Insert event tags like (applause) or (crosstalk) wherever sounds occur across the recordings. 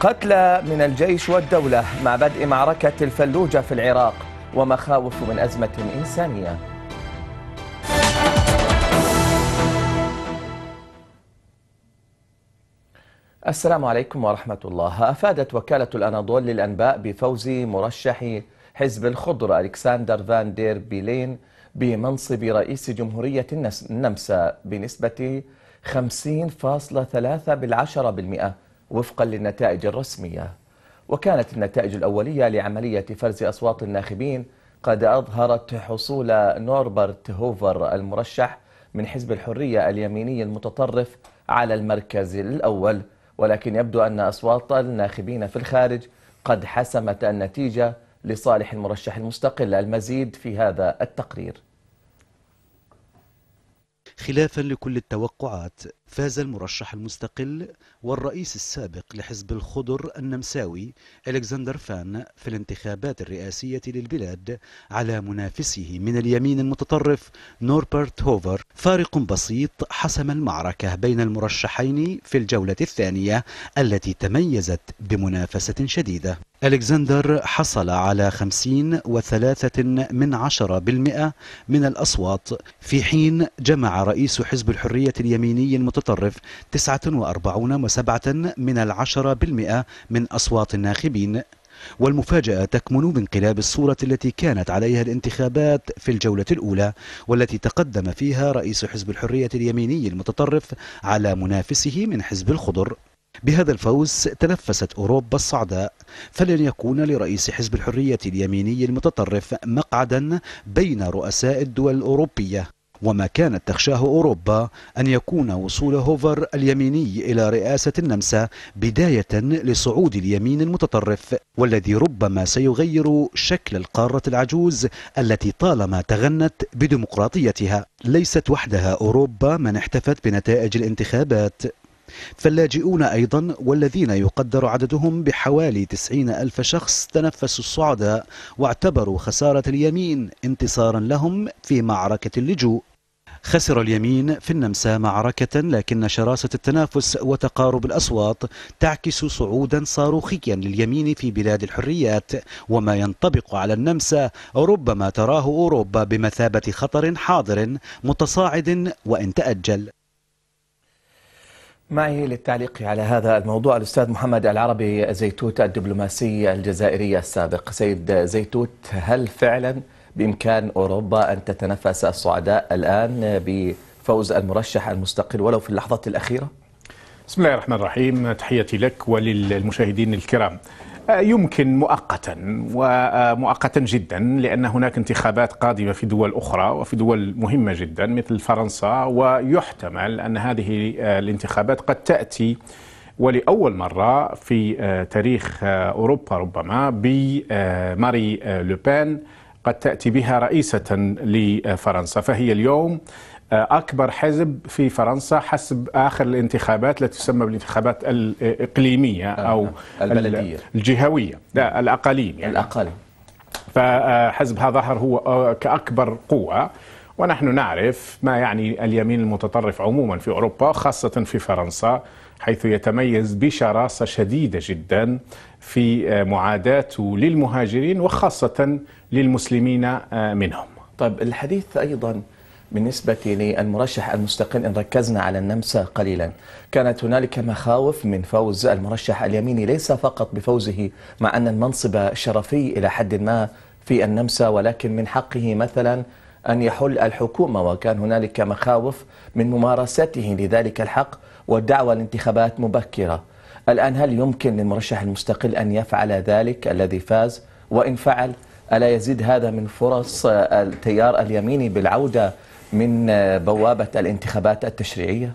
قتلى من الجيش والدولة مع بدء معركة الفلوجة في العراق ومخاوف من أزمة إنسانية السلام عليكم ورحمة الله أفادت وكالة الأناضول للأنباء بفوز مرشح حزب الخضر ألكسندر فان دير بيلين بمنصب رئيس جمهورية النمسا بنسبة 50.3 بالعشرة بالمئة وفقا للنتائج الرسمية وكانت النتائج الأولية لعملية فرز أصوات الناخبين قد أظهرت حصول نوربرت هوفر المرشح من حزب الحرية اليميني المتطرف على المركز الأول ولكن يبدو أن أصوات الناخبين في الخارج قد حسمت النتيجة لصالح المرشح المستقل المزيد في هذا التقرير خلافا لكل التوقعات فاز المرشح المستقل والرئيس السابق لحزب الخضر النمساوي ألكسندر فان في الانتخابات الرئاسية للبلاد على منافسه من اليمين المتطرف نوربرت هوفر فارق بسيط حسم المعركة بين المرشحين في الجولة الثانية التي تميزت بمنافسة شديدة ألكسندر حصل على 50 وثلاثة من عشرة بالمئة من الأصوات في حين جمع رئيس حزب الحرية اليميني المتطرف 49 وسبعة من العشرة بالمئة من أصوات الناخبين والمفاجأة تكمن بانقلاب الصورة التي كانت عليها الانتخابات في الجولة الأولى والتي تقدم فيها رئيس حزب الحرية اليميني المتطرف على منافسه من حزب الخضر بهذا الفوز تنفست أوروبا الصعداء فلن يكون لرئيس حزب الحرية اليميني المتطرف مقعدا بين رؤساء الدول الأوروبية وما كانت تخشاه أوروبا أن يكون وصول هوفر اليميني إلى رئاسة النمسا بداية لصعود اليمين المتطرف والذي ربما سيغير شكل القارة العجوز التي طالما تغنت بديمقراطيتها ليست وحدها أوروبا من احتفت بنتائج الانتخابات فاللاجئون أيضا والذين يقدر عددهم بحوالي 90 ألف شخص تنفسوا الصعداء واعتبروا خسارة اليمين انتصارا لهم في معركة اللجوء خسر اليمين في النمسا معركة لكن شراسة التنافس وتقارب الأصوات تعكس صعودا صاروخيا لليمين في بلاد الحريات وما ينطبق على النمسا ربما تراه أوروبا بمثابة خطر حاضر متصاعد وإن تأجل معي للتعليق على هذا الموضوع الأستاذ محمد العربي زيتوت الدبلوماسي الجزائري السابق سيد زيتوت هل فعلا بإمكان أوروبا أن تتنفس الصعداء الآن بفوز المرشح المستقل ولو في اللحظة الأخيرة؟ بسم الله الرحمن الرحيم تحياتي لك وللمشاهدين الكرام يمكن مؤقتا ومؤقتا آه، جدا لان هناك انتخابات قادمه في دول اخرى وفي دول مهمه جدا مثل فرنسا ويحتمل ان هذه آه، الانتخابات قد تاتي ولاول مره في آه، تاريخ اوروبا ربما بماري لوبان قد تاتي بها رئيسه لفرنسا فهي اليوم آه، أكبر حزب في فرنسا حسب آخر الانتخابات التي تسمى بالانتخابات الإقليمية آه، أو آه، البلدية الجهوية لا نعم. الأقاليم يعني الأقاليم فحزبها ظهر هو كأكبر قوة ونحن نعرف ما يعني اليمين المتطرف عموما في أوروبا خاصة في فرنسا حيث يتميز بشراسة شديدة جدا في معاداته للمهاجرين وخاصة للمسلمين منهم طيب الحديث أيضا بالنسبة للمرشح المستقل إن ركزنا على النمسا قليلا كانت هنالك مخاوف من فوز المرشح اليميني ليس فقط بفوزه مع أن المنصب شرفي إلى حد ما في النمسا ولكن من حقه مثلا أن يحل الحكومة وكان هنالك مخاوف من ممارسته لذلك الحق والدعوة لانتخابات مبكرة الآن هل يمكن للمرشح المستقل أن يفعل ذلك الذي فاز وإن فعل ألا يزيد هذا من فرص التيار اليميني بالعودة من آه، بوابة الانتخابات التشريعية؟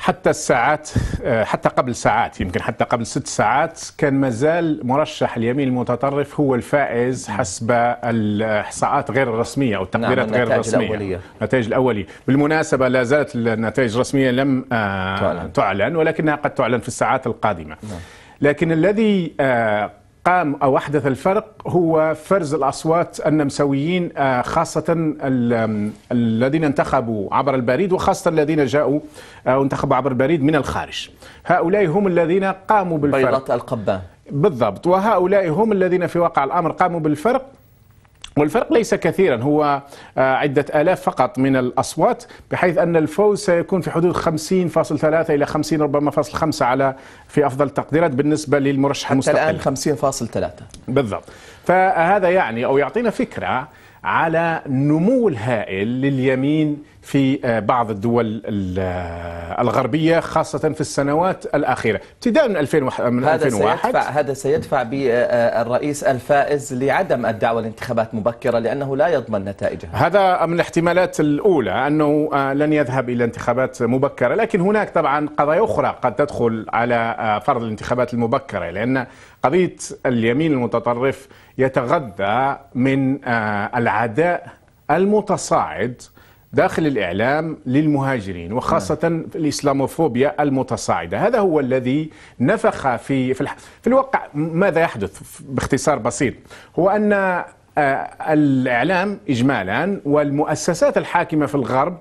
حتى الساعات آه، حتى قبل ساعات يمكن حتى قبل ست ساعات كان مازال مرشح اليمين المتطرف هو الفائز حسب الاحصاءات غير الرسميه او نعم، التقديرات نعم غير الرسميه الأولية. النتائج الاوليه بالمناسبه لا زالت النتائج الرسميه لم آه، تعلن. تعلن ولكنها قد تعلن في الساعات القادمه نعم. لكن الذي قام أو أحدث الفرق هو فرز الأصوات النمساويين آه، خاصة الذين انتخبوا عبر البريد وخاصة الذين جاءوا آه، وانتخبوا عبر البريد من الخارج هؤلاء هم الذين قاموا بالفرق بيضة القبان بالضبط وهؤلاء هم الذين في واقع الأمر قاموا بالفرق والفرق ليس كثيرا هو آه، عدة آلاف فقط من الأصوات بحيث أن الفوز سيكون في حدود 50.3 إلى 50 ربما فاصل 5 على في أفضل التقديرات بالنسبة للمرشح المستقل حتى الآن 50.3 بالضبط فهذا يعني أو يعطينا فكرة على نمو الهائل لليمين في آه، بعض الدول آه، الغربية خاصة في السنوات الأخيرة ابتداء من 2001 من هذا سيدفع هذا سيدفع بالرئيس آه، الفائز لعدم الدعوة لانتخابات مبكرة لأنه لا يضمن نتائجها هذا من الاحتمالات الأولى أنه لن يذهب إلى انتخابات مبكرة لكن هناك طبعا قضايا أخرى قد تدخل على فرض الانتخابات المبكرة لأن قضية اليمين المتطرف يتغذى من العداء المتصاعد داخل الإعلام للمهاجرين وخاصة نعم. الإسلاموفوبيا المتصاعدة هذا هو الذي نفخ في في, في الواقع ماذا يحدث باختصار بسيط هو أن آه، الإعلام إجمالا والمؤسسات الحاكمة في الغرب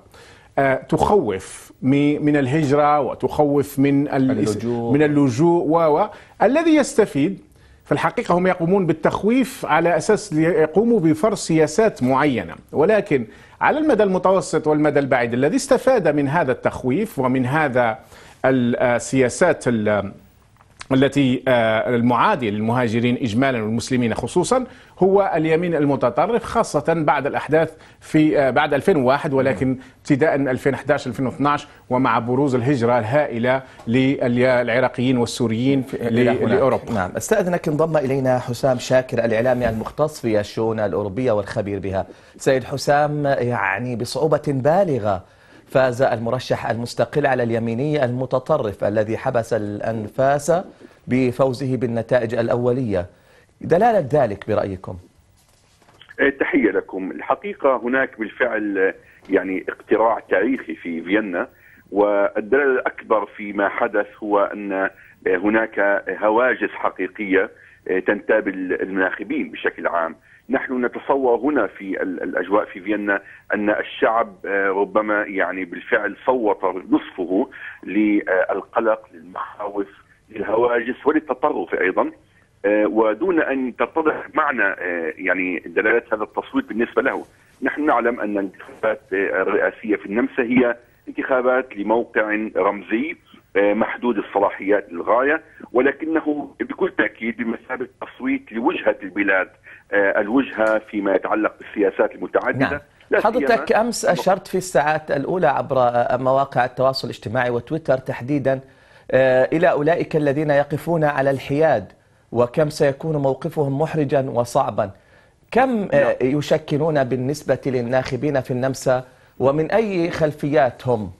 آه، تخوف من الهجرة وتخوف من اللجوء من اللجوء و الذي يستفيد في الحقيقة هم يقومون بالتخويف على أساس يقوموا بفرض سياسات معينة ولكن على المدى المتوسط والمدى البعيد الذي استفاد من هذا التخويف ومن هذا السياسات آه، التي آه، المعادي للمهاجرين اجمالا والمسلمين خصوصا هو اليمين المتطرف خاصه بعد الاحداث في آه، بعد 2001 ولكن ابتداء 2011 2012 ومع بروز الهجره الهائله للعراقيين والسوريين لاوروبا. نعم استاذنك انضم الينا حسام شاكر الاعلامي المختص في الشؤون الاوروبيه والخبير بها. سيد حسام يعني بصعوبه بالغه فاز المرشح المستقل على اليميني المتطرف الذي حبس الأنفاس بفوزه بالنتائج الأولية دلالة ذلك برأيكم إيه، تحية لكم الحقيقة هناك بالفعل يعني اقتراع تاريخي في فيينا والدلالة الأكبر فيما حدث هو أن إيه، هناك هواجس حقيقية إيه، تنتاب المناخبين بشكل عام نحن نتصور هنا في الاجواء في فيينا ان الشعب آه، ربما يعني بالفعل صوت نصفه للقلق للمخاوف للهواجس وللتطرف ايضا آه، ودون ان تتضح معنى آه، يعني دلالات هذا التصويت بالنسبه له، نحن نعلم ان الانتخابات الرئاسيه في النمسا هي انتخابات لموقع رمزي آه، محدود الصلاحيات للغايه ولكنه بكل تاكيد بمثابه تصويت لوجهه البلاد آه، الوجهه فيما يتعلق بالسياسات المتعدده نعم. حضرتك أمس أشرت في الساعات الأولى عبر آه، مواقع التواصل الاجتماعي وتويتر تحديدا إلى أولئك الذين يقفون على الحياد وكم سيكون موقفهم محرجا وصعبا كم نعم. يشكلون بالنسبة للناخبين في النمسا ومن أي خلفيات هم؟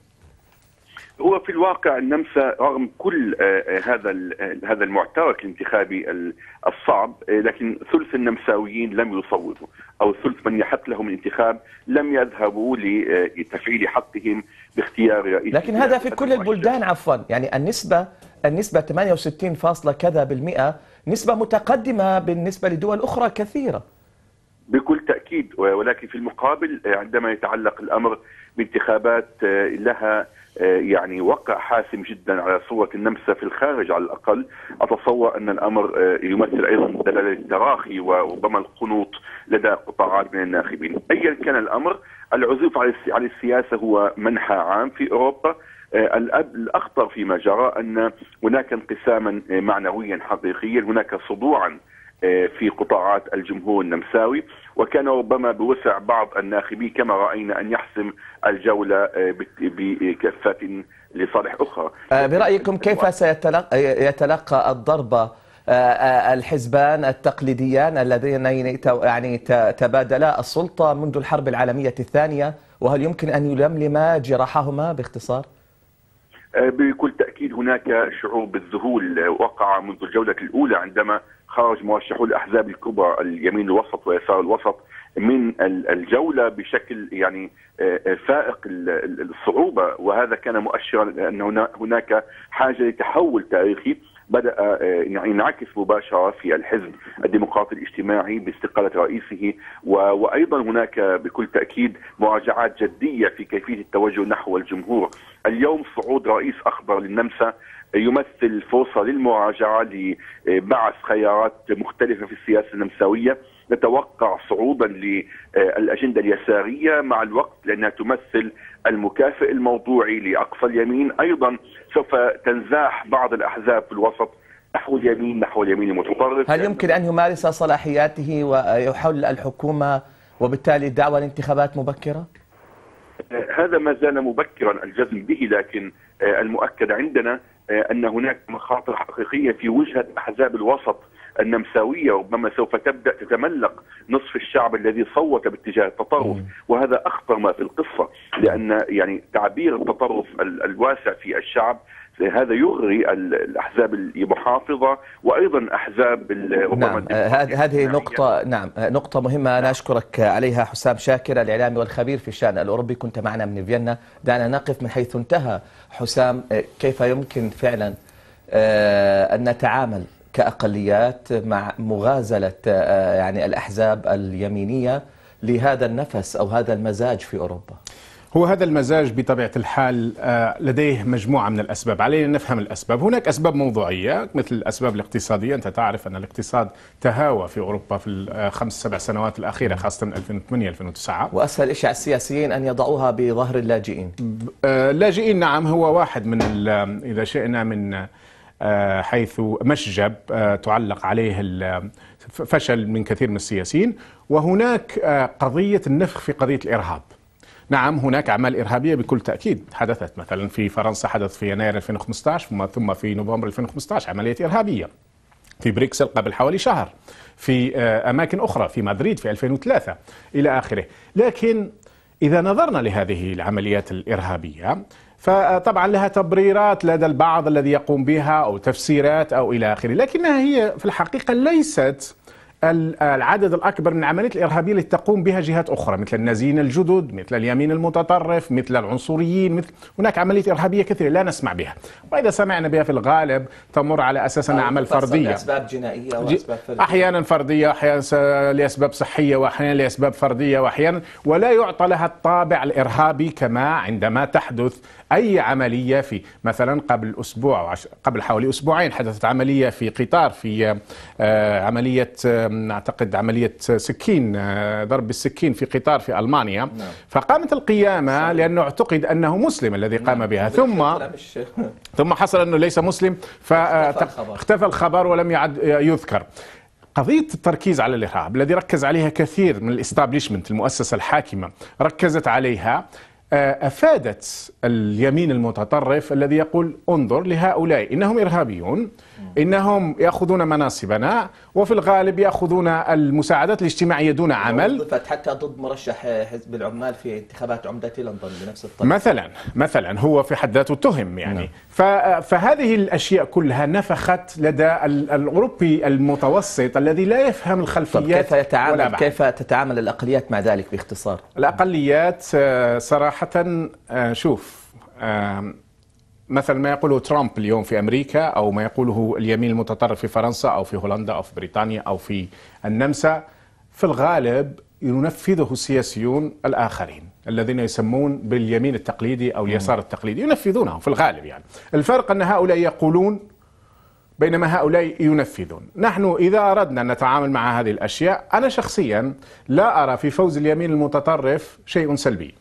هو في الواقع النمسا رغم كل آه، آه، هذا آه، هذا المعترك الانتخابي الصعب لكن ثلث النمساويين لم يصوتوا او ثلث من يحق لهم الانتخاب لم يذهبوا لتفعيل حقهم باختيار رئيس لكن هذا في كل البلدان عفوا يعني النسبه النسبه 68 فاصلة كذا بالمئه نسبه متقدمه بالنسبه لدول اخرى كثيره بكل تاكيد ولكن في المقابل عندما يتعلق الامر بانتخابات لها آه، يعني وقع حاسم جدا على صورة النمسا في الخارج على الأقل أتصور أن الأمر آه، يمثل أيضا دلالة التراخي وربما القنوط لدى قطاعات من الناخبين أيا كان الأمر العزوف على السياسة هو منحى عام في أوروبا آه، الأخطر فيما جرى أن هناك انقساما معنويا حقيقيا هناك صدوعا في قطاعات الجمهور النمساوي وكان ربما بوسع بعض الناخبين كما راينا ان يحسم الجوله آه، بكفه لصالح اخرى. آه، برايكم كيف سيتلقى الضربه آه، الحزبان التقليديان اللذين يعني, يعني تبادلا السلطه منذ الحرب العالميه الثانيه وهل يمكن ان يلملما جراحهما باختصار؟ بكل تاكيد هناك شعور بالذهول وقع منذ الجوله الاولى عندما خرج مرشحو الاحزاب الكبرى اليمين الوسط ويسار الوسط من الجوله بشكل يعني آه، آه، فائق الصعوبه وهذا كان مؤشرا ان هناك حاجه لتحول تاريخي بدأ آه، آه، ينعكس مباشرة في الحزب الديمقراطي الاجتماعي باستقالة رئيسه وأيضا هناك بكل تأكيد مراجعات جدية في كيفية التوجه نحو الجمهور اليوم صعود رئيس أخضر للنمسا يمثل فرصة للمراجعة لبعث آه، خيارات مختلفة في السياسة النمساوية نتوقع صعودا للأجندة اليسارية مع الوقت لأنها تمثل المكافئ الموضوعي لأقصى اليمين أيضا سوف تنزاح بعض الأحزاب في الوسط نحو اليمين نحو اليمين المتطرف هل يمكن أن يمارس صلاحياته ويحل الحكومة وبالتالي دعوة لانتخابات مبكرة؟ آه، هذا ما زال مبكرا الجزم به لكن آه، المؤكد عندنا آه، ان هناك مخاطر حقيقيه في وجهه احزاب الوسط النمساويه ربما سوف تبدا تتملق نصف الشعب الذي صوت باتجاه التطرف وهذا اخطر ما في القصه لان يعني تعبير التطرف الواسع في الشعب هذا يغري الاحزاب المحافظه وايضا احزاب ربما نعم آه، هذه نقطه نعم آه، نقطه مهمه نعم. انا اشكرك عليها حسام شاكر الاعلامي والخبير في الشان الاوروبي كنت معنا من فيينا دعنا نقف من حيث انتهى حسام آه، كيف يمكن فعلا ان نتعامل كاقليات مع مغازله يعني الاحزاب اليمينيه لهذا النفس او هذا المزاج في اوروبا هو هذا المزاج بطبيعة الحال آه، لديه مجموعة من الأسباب علينا نفهم الأسباب هناك أسباب موضوعية مثل الأسباب الاقتصادية أنت تعرف أن الاقتصاد تهاوى في أوروبا في الخمس آه، سبع سنوات الأخيرة خاصة 2008 2009 وأسهل إشياء السياسيين أن يضعوها بظهر اللاجئين آه، اللاجئين نعم هو واحد من إذا شئنا من حيث مشجب تعلق عليه فشل من كثير من السياسيين وهناك قضية النفخ في قضية الإرهاب نعم هناك أعمال إرهابية بكل تأكيد حدثت مثلا في فرنسا حدث في يناير 2015 ثم في نوفمبر 2015 عملية إرهابية في بريكسل قبل حوالي شهر في آه، أماكن أخرى في مدريد في 2003 إلى آخره لكن إذا نظرنا لهذه العمليات الإرهابية فطبعا لها تبريرات لدى البعض الذي يقوم بها أو تفسيرات أو إلى آخره لكنها هي في الحقيقة ليست العدد الأكبر من العمليات الإرهابية التي تقوم بها جهات أخرى مثل النازيين الجدد مثل اليمين المتطرف مثل العنصريين مثل هناك عمليات إرهابية كثيرة لا نسمع بها وإذا سمعنا بها في الغالب تمر على أساس أنها عمل فردية لأسباب جنائية وأسباب فردية أحيانا فردية أحيانا لأسباب صحية وأحيانا لأسباب فردية وأحيانا ولا يعطى لها الطابع الإرهابي كما عندما تحدث أي عملية في مثلا قبل أسبوع قبل حوالي أسبوعين حدثت عملية في قطار في آه، عملية آه، اعتقد عمليه سكين ضرب بالسكين في قطار في المانيا نعم. فقامت القيامه لانه اعتقد انه مسلم الذي قام نعم. بها ثم (laughs) ثم حصل انه ليس مسلم فاختفى الخبر ولم يعد يذكر قضية التركيز على الإرهاب الذي ركز عليها كثير من الاستابليشمنت المؤسسة الحاكمة ركزت عليها آه، أفادت اليمين المتطرف الذي يقول انظر لهؤلاء إنهم إرهابيون انهم ياخذون مناصبنا وفي الغالب ياخذون المساعدات الاجتماعيه دون عمل حتى ضد مرشح حزب العمال في انتخابات عمده لندن بنفس الطريقه مثلا مثلا هو في حد ذاته اتهم يعني نعم. فهذه الاشياء كلها نفخت لدى الاوروبي المتوسط الذي لا يفهم الخلفيات كيف يتعامل كيف تتعامل الاقليات مع ذلك باختصار الاقليات آه، صراحه آه، شوف مثل ما يقوله ترامب اليوم في امريكا او ما يقوله اليمين المتطرف في فرنسا او في هولندا او في بريطانيا او في النمسا في الغالب ينفذه السياسيون الاخرين الذين يسمون باليمين التقليدي او اليسار التقليدي ينفذونه في الغالب يعني الفرق ان هؤلاء يقولون بينما هؤلاء ينفذون نحن إذا أردنا أن نتعامل مع هذه الأشياء أنا شخصيا لا أرى في فوز اليمين المتطرف شيء سلبي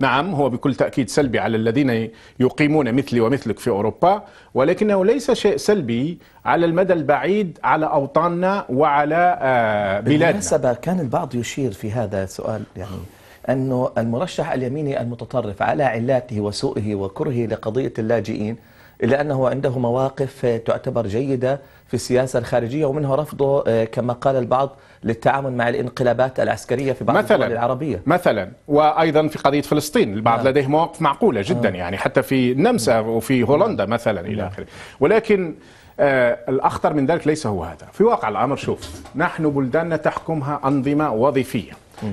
نعم هو بكل تأكيد سلبي على الذين يقيمون مثلي ومثلك في أوروبا ولكنه ليس شيء سلبي على المدى البعيد على أوطاننا وعلى آه، بلادنا بالمناسبة كان البعض يشير في هذا السؤال يعني أنه المرشح اليميني المتطرف على علاته وسوءه وكرهه لقضية اللاجئين إلا أنه عنده مواقف آه، تعتبر جيدة في السياسة الخارجية ومنها رفضه آه، كما قال البعض للتعامل مع الانقلابات العسكرية في بعض مثلاً الدول العربية مثلا وأيضا في قضية فلسطين البعض آه. لديه مواقف معقولة جدا آه. يعني حتى في النمسا نعم. وفي هولندا آه. مثلا إلى آخره ولكن آه الأخطر من ذلك ليس هو هذا في واقع الأمر شوف نحن بلداننا تحكمها أنظمة وظيفية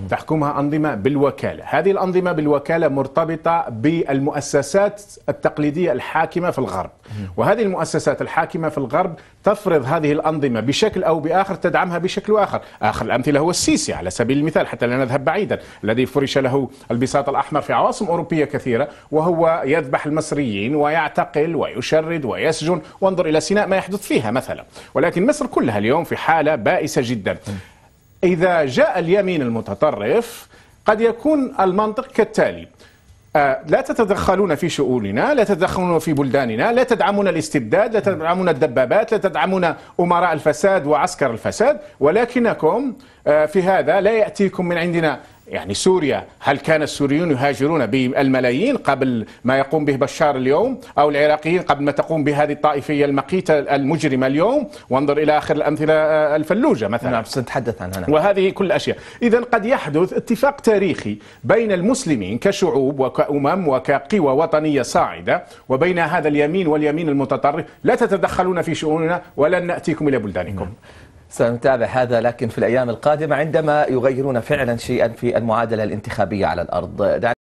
تحكمها أنظمة بالوكالة هذه الأنظمة بالوكالة مرتبطة بالمؤسسات التقليدية الحاكمة في الغرب وهذه المؤسسات الحاكمة في الغرب تفرض هذه الأنظمة بشكل أو بآخر تدعمها بشكل آخر آخر الأمثلة هو السيسي على سبيل المثال حتى لا نذهب بعيدا الذي فرش له البساط الأحمر في عواصم أوروبية كثيرة وهو يذبح المصريين ويعتقل ويشرد ويسجن وانظر إلى سيناء ما يحدث فيها مثلا ولكن مصر كلها اليوم في حالة بائسة جدا إذا جاء اليمين المتطرف قد يكون المنطق كالتالي آه، لا تتدخلون في شؤوننا لا تتدخلون في بلداننا لا تدعمون الاستبداد لا تدعمون الدبابات لا تدعمون أمراء الفساد وعسكر الفساد ولكنكم آه، في هذا لا يأتيكم من عندنا يعني سوريا هل كان السوريون يهاجرون بالملايين قبل ما يقوم به بشار اليوم أو العراقيين قبل ما تقوم بهذه الطائفية المقيتة المجرمة اليوم وانظر إلى آخر الأمثلة آه، الفلوجة مثلا نعم سنتحدث عنها نعم. وهذه كل الأشياء إذا قد يحدث اتفاق تاريخي بين المسلمين كشعوب وكأمم وكقوى وطنية صاعدة وبين هذا اليمين واليمين المتطرف لا تتدخلون في شؤوننا ولن نأتيكم إلى بلدانكم نعم. سنتابع هذا لكن في الأيام القادمة عندما يغيرون فعلا شيئا في المعادلة الانتخابية على الأرض